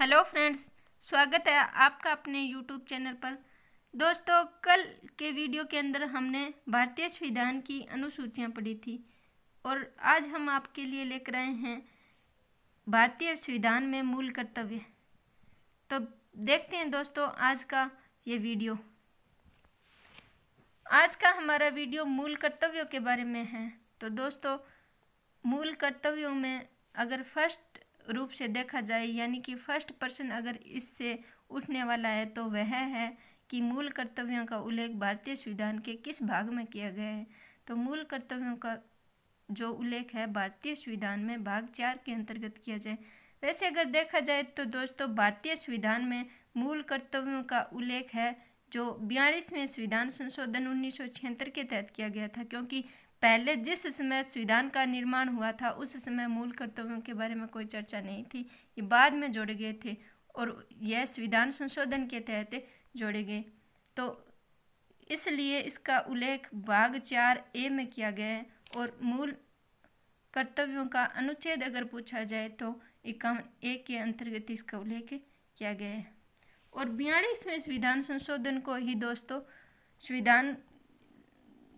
hello friends स्वागत है आपका अपने यूट्यूब चैनल पर दोस्तों कल के वीडियो के अंदर हमने भारतीय संविधान की अनुसूचियां पढ़ी थी और आज हम आपके लिए लेकर आए हैं भारतीय संविधान में मूल कर्तव्य तो देखते हैं दोस्तों आज का ये वीडियो आज का हमारा वीडियो मूल कर्तव्यों के बारे में है तो दोस्तों मूल कर्तव्यों में अगर फर्स्ट रूप से देखा जाए यानी कि फर्स्ट पर्सन अगर इससे उठने वाला है तो वह है कि मूल कर्तव्यों का उल्लेख भारतीय संविधान के किस भाग में किया गया है तो मूल कर्तव्यों का जो उल्लेख है भारतीय संविधान में भाग चार के अंतर्गत किया जाए वैसे अगर देखा जाए तो दोस्तों भारतीय संविधान में मूल कर्तव्यों का उल्लेख है जो बयालीसवें संविधान संशोधन उन्नीस के तहत किया गया था क्योंकि पहले जिस समय संविधान का निर्माण हुआ था उस समय मूल कर्तव्यों के बारे में कोई चर्चा नहीं थी ये बाद में जोड़े गए थे और यह संविधान संशोधन के तहत जोड़े गए तो इसलिए इसका उल्लेख भाग चार ए में किया गया है और मूल कर्तव्यों का अनुच्छेद अगर पूछा जाए तो इक्यावन ए के अंतर्गत इसका उल्लेख किया गया है और बयालीसवें संविधान संशोधन को ही दोस्तों संविधान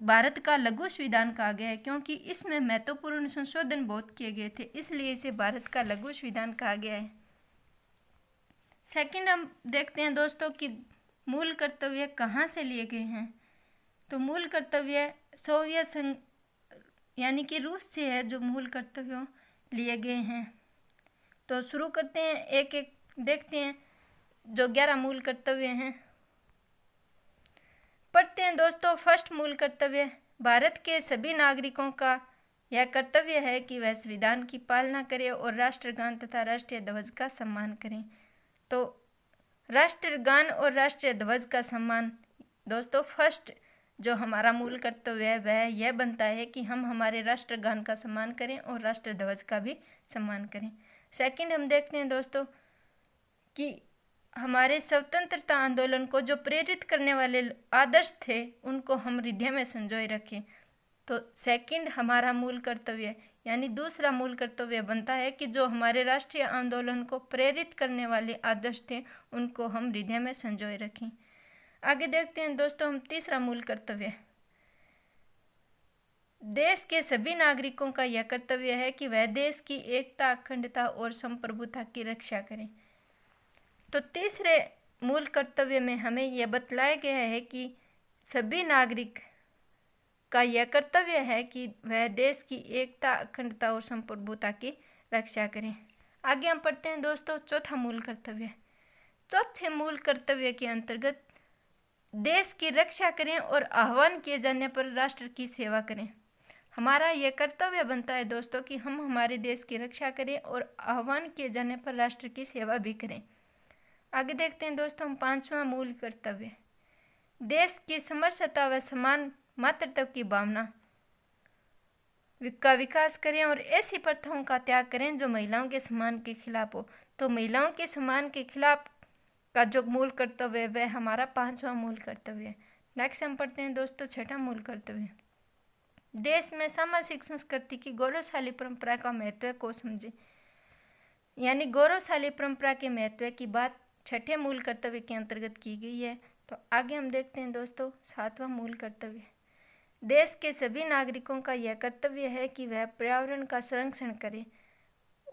भारत का लघु संविधान कहा गया है क्योंकि इसमें महत्वपूर्ण संशोधन बहुत किए गए थे इसलिए इसे भारत का लघु संविधान कहा गया है सेकंड हम देखते हैं दोस्तों कि मूल कर्तव्य कहाँ से लिए गए हैं तो मूल कर्तव्य सोवियत संघ यानी कि रूस से है जो मूल कर्तव्यों लिए गए हैं तो शुरू करते हैं एक एक देखते हैं जो ग्यारह मूल कर्तव्य हैं पढ़ते हैं दोस्तों फर्स्ट मूल कर्तव्य भारत के सभी नागरिकों का यह कर्तव्य है कि वह संविधान की पालना करें और राष्ट्रगान तथा राष्ट्रीय ध्वज का सम्मान करें तो राष्ट्रगान और राष्ट्रीय ध्वज का सम्मान दोस्तों फर्स्ट जो हमारा मूल कर्तव्य है वह यह बनता है कि हम हमारे राष्ट्रगान का सम्मान करें और राष्ट्र ध्वज का भी सम्मान करें सेकंड हम देखते हैं दोस्तों कि हमारे स्वतंत्रता आंदोलन को जो प्रेरित करने वाले आदर्श थे उनको हम हृदय में संजोए रखें तो सेकंड हमारा मूल कर्तव्य यानी दूसरा मूल कर्तव्य बनता है कि जो हमारे राष्ट्रीय आंदोलन को प्रेरित करने वाले आदर्श थे उनको हम हृदय में संजोए रखें आगे देखते हैं दोस्तों हम तीसरा मूल कर्तव्य देश के सभी नागरिकों का यह कर्तव्य है कि वह देश की एकता अखंडता और संप्रभुता की रक्षा करें तो तीसरे मूल कर्तव्य में हमें यह बतलाया गया है कि सभी नागरिक का यह कर्तव्य है कि वह देश की एकता अखंडता और संप्रभुता की रक्षा करें आगे हम पढ़ते हैं दोस्तों चौथा मूल कर्तव्य चौथे मूल कर्तव्य के अंतर्गत देश की रक्षा करें और आह्वान किए जाने पर राष्ट्र की सेवा करें हमारा यह कर्तव्य बनता है दोस्तों कि हम हमारे देश की रक्षा करें और आह्वान किए जाने पर राष्ट्र की सेवा भी करें आगे देखते हैं दोस्तों हम पांचवा मूल कर्तव्य देश की समरसता व समान मातृत्व की भावना का विकास करें और ऐसी प्रथाओं का त्याग करें जो महिलाओं के सम्मान के खिलाफ हो तो महिलाओं के सम्मान के खिलाफ का जो मूल कर्तव्य है वह हमारा पांचवा मूल कर्तव्य है नेक्स्ट हम पढ़ते हैं दोस्तों छठा मूल कर्तव्य देश में सामाजिक संस्कृति की गौरवशाली परंपरा का महत्व को समझें यानी गौरवशाली परंपरा के महत्व की बात छठे मूल कर्तव्य के अंतर्गत की गई है तो आगे हम देखते हैं दोस्तों सातवां मूल कर्तव्य देश के सभी नागरिकों का यह कर्तव्य है कि वह पर्यावरण का संरक्षण करें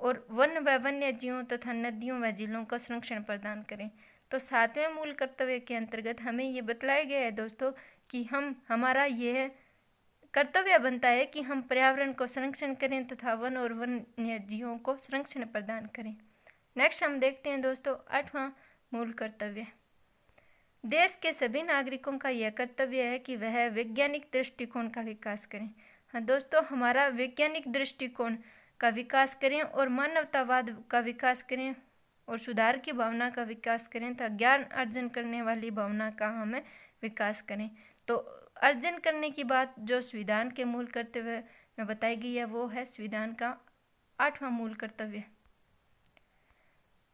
और वन व वन्य जीवों तथा नदियों व जिलों का संरक्षण प्रदान करें तो सातवें मूल कर्तव्य के अंतर्गत हमें ये बतलाया गया है दोस्तों कि हम हमारा यह कर्तव्य बनता है कि हम पर्यावरण को संरक्षण करें तथा वन और वन्य जीवों को संरक्षण प्रदान करें नेक्स्ट हम देखते हैं दोस्तों आठवां मूल कर्तव्य देश के सभी नागरिकों का यह कर्तव्य है कि वह वैज्ञानिक दृष्टिकोण का विकास करें हाँ दोस्तों हमारा वैज्ञानिक दृष्टिकोण का विकास करें और मानवतावाद का विकास करें और सुधार की भावना का विकास करें तथा ज्ञान अर्जन करने वाली भावना का हमें विकास करें तो अर्जन करने की बात जो संविधान के मूल कर्तव्य में बताई गई है वो है संविधान का आठवां मूल कर्तव्य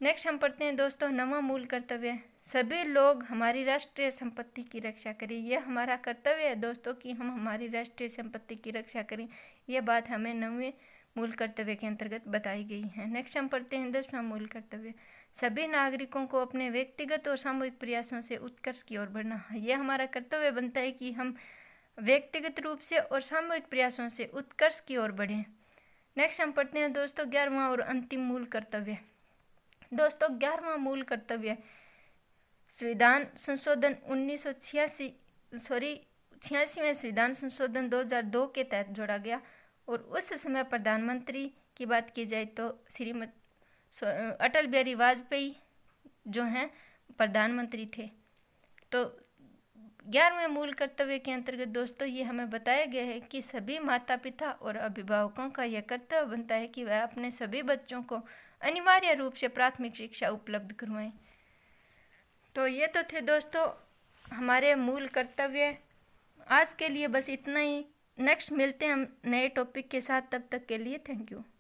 नेक्स्ट हम पढ़ते हैं दोस्तों नवा मूल कर्तव्य सभी लोग हमारी राष्ट्रीय संपत्ति की रक्षा करें यह हमारा कर्तव्य है दोस्तों कि हम हमारी राष्ट्रीय संपत्ति की रक्षा करें यह बात हमें नवे मूल कर्तव्य के अंतर्गत बताई गई है नेक्स्ट हम पढ़ते हैं दसवां मूल कर्तव्य सभी नागरिकों को अपने व्यक्तिगत और सामूहिक प्रयासों से उत्कर्ष की ओर बढ़ना यह हमारा कर्तव्य बनता है कि हम व्यक्तिगत रूप से और सामूहिक प्रयासों से उत्कर्ष की ओर बढ़ें नेक्स्ट हम पढ़ते हैं दोस्तों ग्यारहवा और अंतिम मूल कर्तव्य दोस्तों ग्यारहवा मूल कर्तव्य संविधान संशोधन उन्नीस सॉरी छियासीवें संविधान संशोधन 2002 के तहत जोड़ा गया और उस समय प्रधानमंत्री की बात की जाए तो श्रीमत अटल बिहारी वाजपेयी जो हैं प्रधानमंत्री थे तो ग्यारहवें मूल कर्तव्य के अंतर्गत दोस्तों ये हमें बताया गया है कि सभी माता पिता और अभिभावकों का यह कर्तव्य बनता है कि वह अपने सभी बच्चों को अनिवार्य रूप से प्राथमिक शिक्षा उपलब्ध करवाएं तो ये तो थे दोस्तों हमारे मूल कर्तव्य आज के लिए बस इतना ही नेक्स्ट मिलते हैं हम नए टॉपिक के साथ तब तक के लिए थैंक यू